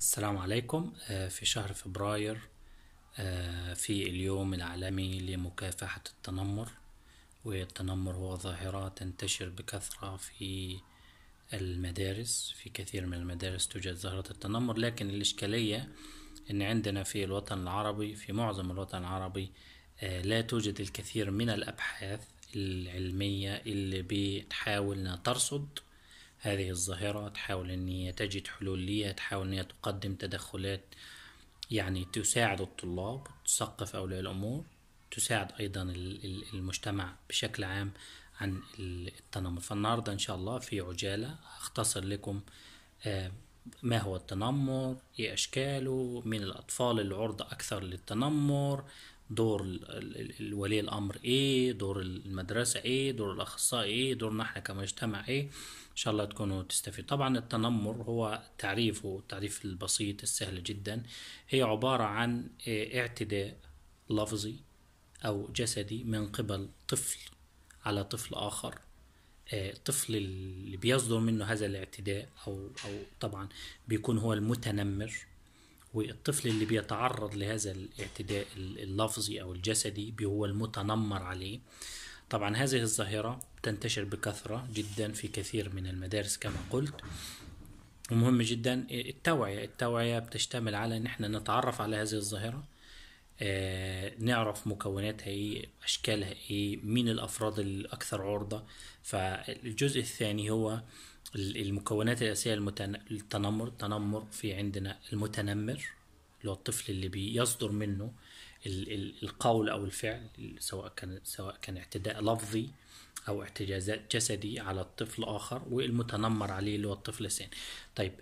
السلام عليكم آه، في شهر فبراير آه، في اليوم العالمي لمكافحة التنمر والتنمر هو ظاهرة تنتشر بكثرة في المدارس في كثير من المدارس توجد ظاهرة التنمر لكن الإشكالية أن عندنا في الوطن العربي في معظم الوطن العربي آه، لا توجد الكثير من الأبحاث العلمية اللي بتحاول ترصد هذه الظاهرة تحاول أن هي تجد حلول ليها تحاول أن هي تقدم تدخلات يعني تساعد الطلاب تثقف أولياء الأمور تساعد أيضا المجتمع بشكل عام عن التنمر فالنهاردة إن شاء الله في عجالة هختصر لكم آه، ما هو التنمر ايه اشكاله من الاطفال العرضة اكثر للتنمر دور الولي الامر ايه دور المدرسه ايه دور الاخصائي ايه دورنا احنا كمجتمع ايه ان شاء الله تكونوا تستفيدوا طبعا التنمر هو تعريفه التعريف البسيط السهل جدا هي عباره عن اعتداء لفظي او جسدي من قبل طفل على طفل اخر الطفل آه، اللي بيصدر منه هذا الاعتداء او او طبعا بيكون هو المتنمر والطفل اللي بيتعرض لهذا الاعتداء اللفظي أو الجسدي هو المتنمر عليه طبعا هذه الظاهرة تنتشر بكثرة جدا في كثير من المدارس كما قلت ومهم جدا التوعية التوعية بتشتمل على أن احنا نتعرف على هذه الظاهرة آه نعرف مكوناتها ايه اشكالها ايه مين الافراد الاكثر عرضه فالجزء الثاني هو المكونات الأساسية للتنمر التنمر في عندنا المتنمر اللي هو الطفل اللي بيصدر منه القول أو الفعل سواء كان سواء كان اعتداء لفظي أو اعتجازات جسدي على الطفل آخر والمتنمر عليه اللي هو الطفل الثاني طيب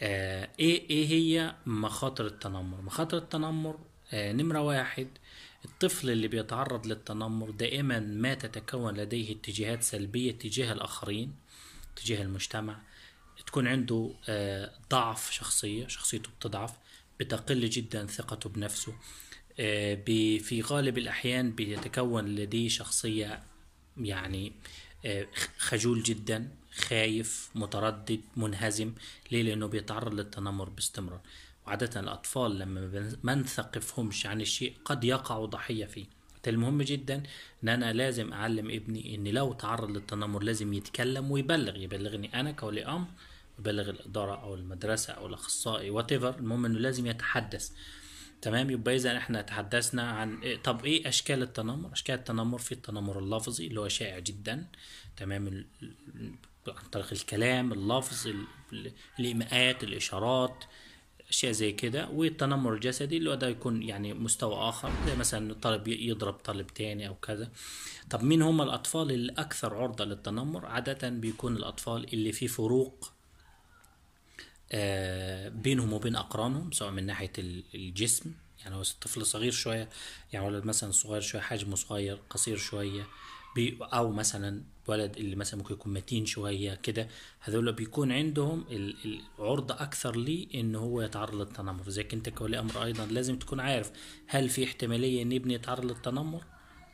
آه ايه ايه هي مخاطر التنمر مخاطر التنمر آه نمرة واحد الطفل اللي بيتعرض للتنمر دائما ما تتكون لديه اتجاهات سلبية تجاه الآخرين تجاه المجتمع تكون عنده آه، ضعف شخصية شخصيته بتضعف بتقل جدا ثقته بنفسه آه، في غالب الأحيان بيتكون لديه شخصية يعني آه، خجول جدا خايف متردد منهزم ليه لأنه بيتعرض للتنمر باستمرار وعادة الأطفال لما ما نثقفهمش عن الشيء قد يقعوا ضحية فيه المهم جدا ان انا لازم اعلم ابني ان لو تعرض للتنمر لازم يتكلم ويبلغ يبلغني انا كولي امر يبلغ الاداره او المدرسه او الاخصائي وات المهم انه لازم يتحدث تمام يبقى اذا احنا تحدثنا عن إيه طب ايه اشكال التنمر اشكال التنمر في التنمر اللفظي اللي هو شائع جدا تمام عن طريق الكلام اللفظ الايماءات الاشارات اشياء زي كده والتنمر الجسدي اللي هو ده يكون يعني مستوى اخر زي مثلا طالب يضرب طالب تاني او كذا طب مين هم الاطفال الاكثر عرضه للتنمر عاده بيكون الاطفال اللي في فروق آه، بينهم وبين اقرانهم سواء من ناحيه الجسم يعني هو الطفل صغير شويه يعني ولد مثلا صغير شويه حجمه صغير قصير شويه او مثلا ولد اللي مثلا ممكن يكون متين شويه كده هذول بيكون عندهم العرضه اكثر لي ان هو يتعرض للتنمر زي انت كولي امر ايضا لازم تكون عارف هل في احتماليه ان ابني يتعرض للتنمر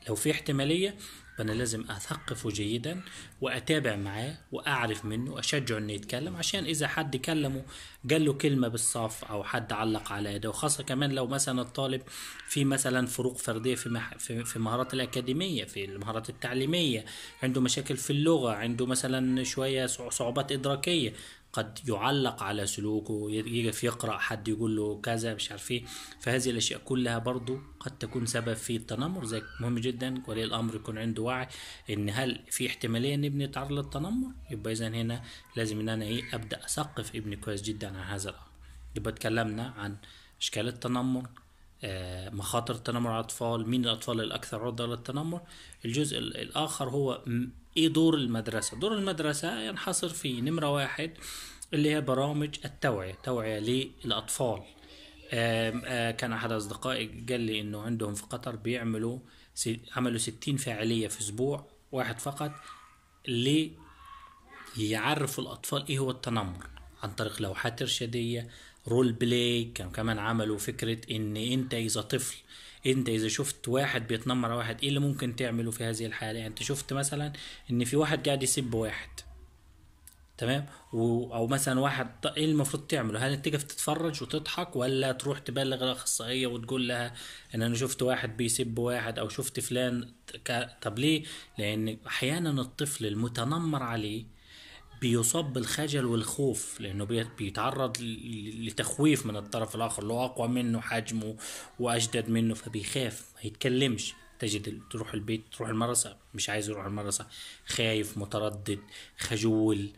لو في احتمالية فأنا لازم أثقفه جيدا وأتابع معاه وأعرف منه وأشجعه إنه يتكلم عشان إذا حد كلمه قال له كلمة بالصف أو حد علق على ده وخاصة كمان لو مثلا الطالب في مثلا فروق فردية في مح... في, في المهارات الأكاديمية في المهارات التعليمية عنده مشاكل في اللغة عنده مثلا شوية صعوبات إدراكية قد يعلق على سلوكه يقف يقرأ حد يقول له كذا مش عارف ايه فهذه الأشياء كلها برضو قد تكون سبب في التنمر زي مهم جدا ولي الأمر يكون عنده وعي إن هل في احتمالية إن ابني يتعرض للتنمر يبقى إذا هنا لازم إن أنا ايه أبدأ أثقف ابني كويس جدا عن هذا الأمر يبقى اتكلمنا عن إشكال التنمر آه، مخاطر التنمر على الأطفال مين الأطفال الأكثر عرضة للتنمر الجزء الآخر هو إيه دور المدرسة دور المدرسة ينحصر في نمرة واحد اللي هي برامج التوعية توعية للأطفال آه، كان أحد أصدقائي قال لي إنه عندهم في قطر بيعملوا عملوا ستين فاعلية في أسبوع واحد فقط يعرفوا الأطفال إيه هو التنمر عن طريق لوحات إرشادية رول بلاي كانوا كمان عملوا فكرة إن أنت إذا طفل انت اذا شفت واحد بيتنمر على واحد ايه اللي ممكن تعمله في هذه الحاله يعني انت شفت مثلا ان في واحد قاعد يسب واحد تمام و... او مثلا واحد ايه المفروض تعمله هل تقف تتفرج وتضحك ولا تروح تبلغ الاخصائيه وتقول لها ان انا شفت واحد بيسب واحد او شفت فلان ك... طب ليه لان احيانا الطفل المتنمر عليه بيصاب بالخجل والخوف لانه بيتعرض لتخويف من الطرف الاخر اللي هو اقوى منه حجمه واجدد منه فبيخاف ما يتكلمش تجد تروح البيت تروح المدرسة مش عايز يروح المدرسة خايف متردد خجول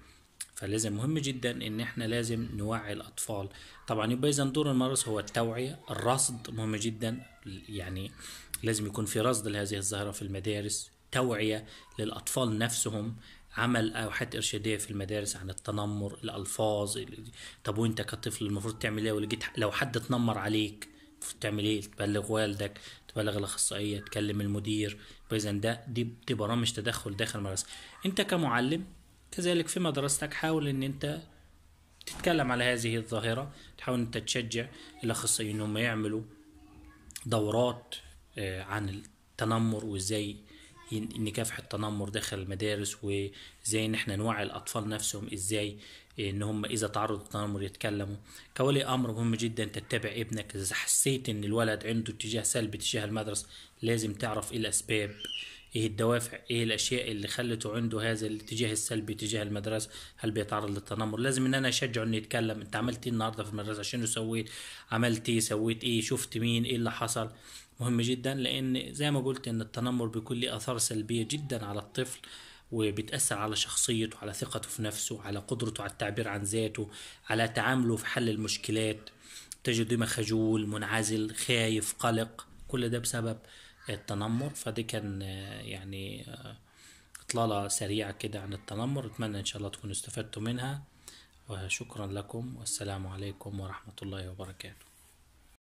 فلازم مهم جدا ان احنا لازم نوعي الاطفال طبعا يبقى اذا دور المدرسه هو التوعيه الرصد مهم جدا يعني لازم يكون في رصد لهذه الظاهره في المدارس توعيه للاطفال نفسهم عمل اوحات ارشاديه في المدارس عن التنمر الالفاظ طب وانت كطفل المفروض تعمل ايه ولقيت لو حد تنمر عليك المفروض تعمل ايه تبلغ والدك تبلغ الاخصائيه تكلم المدير اذا ده دي, دي برامج تدخل داخل المدرسه انت كمعلم كذلك في مدرستك حاول ان انت تتكلم على هذه الظاهره تحاول انت تشجع الاخصائيين انهم يعملوا دورات آه، عن التنمر وازاي نكافح التنمر داخل المدارس وازاي ان احنا نوعي الاطفال نفسهم ازاي آه، ان هم اذا تعرضوا للتنمر يتكلموا كولي امر مهم جدا تتبع ابنك اذا حسيت ان الولد عنده اتجاه سلبي تجاه المدرسه لازم تعرف ايه الاسباب ايه الدوافع ايه الاشياء اللي خلته عنده هذا الاتجاه السلبي تجاه المدرسه هل بيتعرض للتنمر لازم ان انا اشجعه انه يتكلم انت عملت ايه النهارده في المدرسه شنو سويت عملت ايه سويت ايه شفت مين ايه اللي حصل مهم جدا لان زي ما قلت ان التنمر بيكون له اثار سلبيه جدا على الطفل وبتأثر على شخصيته على ثقته في نفسه على قدرته على التعبير عن ذاته على تعامله في حل المشكلات تجده ديما خجول منعزل خايف قلق كل ده بسبب التنمر فدي كان يعني إطلالة سريعة كده عن التنمر أتمنى إن شاء الله تكونوا استفدتوا منها وشكرا لكم والسلام عليكم ورحمة الله وبركاته